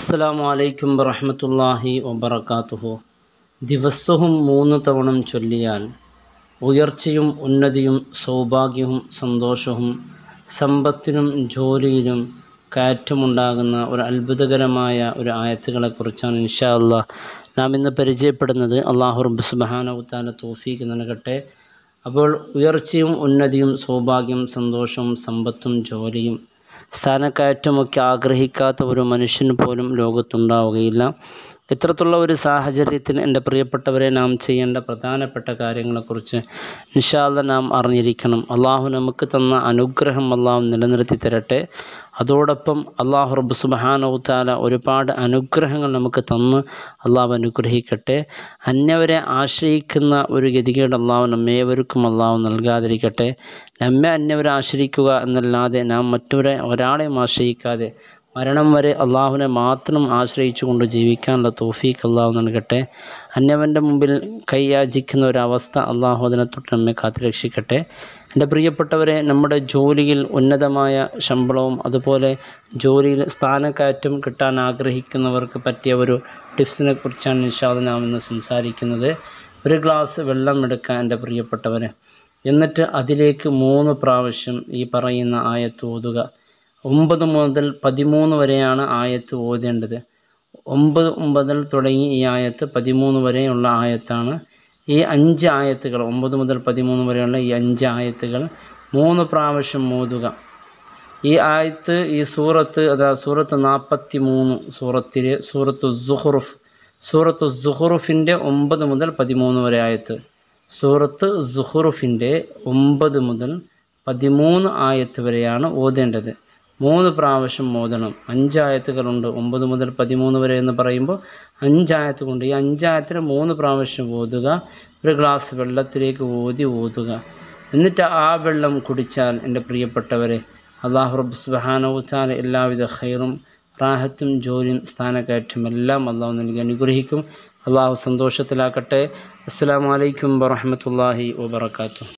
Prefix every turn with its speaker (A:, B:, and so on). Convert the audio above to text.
A: അസ്സലാമു അലൈക്കും വറഹമത്തല്ലാഹി വബർക്കാത്തുഹു ദിവസവും മൂന്ന് തവണ ചൊല്ലിയാൽ ഉയർച്ചയും ഉന്നതിയും സൗഭാഗ്യവും സന്തോഷവും സമ്പത്തിനും ജോലിയിലും കയറ്റമുണ്ടാകുന്ന ഒരു അത്ഭുതകരമായ ഒരു ആയത്തുകളെക്കുറിച്ചാണ് ഇൻഷാ അല്ലാ നാം ഇന്ന് പരിചയപ്പെടുന്നത് അള്ളാഹു റബ്ബ് സുബാനവുത്താല തോഫീക്ക് നൽകട്ടെ അപ്പോൾ ഉയർച്ചയും ഉന്നതിയും സൗഭാഗ്യം സന്തോഷവും സമ്പത്തും ജോലിയും സ്ഥാനക്കയറ്റമൊക്കെ ആഗ്രഹിക്കാത്ത ഒരു മനുഷ്യൻ പോലും ലോകത്തുണ്ടാവുകയില്ല ഇത്തരത്തിലുള്ള ഒരു സാഹചര്യത്തിൽ എൻ്റെ പ്രിയപ്പെട്ടവരെ നാം ചെയ്യേണ്ട പ്രധാനപ്പെട്ട കാര്യങ്ങളെക്കുറിച്ച് നിശാദ നാം അറിഞ്ഞിരിക്കണം അള്ളാഹു നമുക്ക് തന്ന അനുഗ്രഹം അള്ളാഹു നിലനിർത്തി തരട്ടെ അതോടൊപ്പം അള്ളാഹു റബ്ബ് സുബാനവുത്താല ഒരുപാട് അനുഗ്രഹങ്ങൾ നമുക്ക് തന്ന് അള്ളാഹു അനുഗ്രഹിക്കട്ടെ അന്യവരെ ആശ്രയിക്കുന്ന ഒരു ഗതികേട് അള്ളാഹു നമ്മേവർക്കും അള്ളാഹു നൽകാതിരിക്കട്ടെ നമ്മെ അന്യവരെ ആശ്രയിക്കുക എന്നല്ലാതെ നാം മറ്റൊരു ഒരാളെയും ആശ്രയിക്കാതെ മരണം വരെ അള്ളാഹുവിനെ മാത്രം ആശ്രയിച്ചുകൊണ്ട് ജീവിക്കാനുള്ള തോഫീക്ക് അള്ളാഹു നൽകട്ടെ അന്യവൻ്റെ മുമ്പിൽ കൈയാചിക്കുന്ന ഒരവസ്ഥ അള്ളാഹു അതിനെ തൊട്ട് നമ്മെ കാത്തു രക്ഷിക്കട്ടെ എൻ്റെ പ്രിയപ്പെട്ടവരെ നമ്മുടെ ജോലിയിൽ ഉന്നതമായ ശമ്പളവും അതുപോലെ ജോലിയിൽ സ്ഥാനക്കയറ്റം കിട്ടാൻ ആഗ്രഹിക്കുന്നവർക്ക് പറ്റിയ ഒരു ടിപ്സിനെ കുറിച്ചാണ് നിഷാദ് നാം ഇന്ന് സംസാരിക്കുന്നത് ഒരു ഗ്ലാസ് വെള്ളം എടുക്കാൻ എൻ്റെ പ്രിയപ്പെട്ടവരെ എന്നിട്ട് അതിലേക്ക് മൂന്ന് പ്രാവശ്യം ഈ പറയുന്ന ആയത്ത് ഓതുക ഒമ്പത് മുതൽ പതിമൂന്ന് വരെയാണ് ആയത്ത് ഓതേണ്ടത് ഒമ്പത് മുതൽ തുടങ്ങി ഈ ആയത്ത് പതിമൂന്ന് വരെയുള്ള ആയത്താണ് ഈ അഞ്ച് ആയത്തുകൾ ഒമ്പത് മുതൽ പതിമൂന്ന് വരെയുള്ള ഈ അഞ്ച് ആയത്തുകൾ മൂന്ന് പ്രാവശ്യം ഓതുക ഈ ആയത്ത് ഈ സൂറത്ത് അതാ സൂറത്ത് നാൽപ്പത്തി മൂന്ന് സൂറത്തിലെ സൂറത്ത് സുഹുറുഫ് സൂറത്ത് സുഹുറുഫിൻ്റെ ഒമ്പത് മുതൽ പതിമൂന്ന് വരെ ആയത്ത് സൂറത്ത് സുഹുറുഫിൻ്റെ ഒമ്പത് മുതൽ പതിമൂന്ന് ആയത്ത് വരെയാണ് ഓതേണ്ടത് മൂന്ന് പ്രാവശ്യം മോദണം അഞ്ചായത്തുകളുണ്ട് ഒമ്പത് മുതൽ പതിമൂന്ന് വരെ എന്ന് പറയുമ്പോൾ അഞ്ചായത്ത് കൊണ്ട് ഈ അഞ്ചായത്തിൽ മൂന്ന് പ്രാവശ്യം ഓതുക ഒരു ഗ്ലാസ് വെള്ളത്തിലേക്ക് ഓതി ഓതുക എന്നിട്ട് ആ വെള്ളം കുടിച്ചാൽ എൻ്റെ പ്രിയപ്പെട്ടവരെ അള്ളാഹു റബ്ബ് സുബാനവുത്താൽ എല്ലാവിധ ഹൈറും പ്രാഹത്തും ജോലിയും സ്ഥാനക്കയറ്റം എല്ലാം അള്ളാഹു നൽകി അനുഗ്രഹിക്കും അള്ളാഹു സന്തോഷത്തിലാക്കട്ടെ അസ്സാം വലൈക്കും വറഹമത്തല്ലാഹി വാത്തു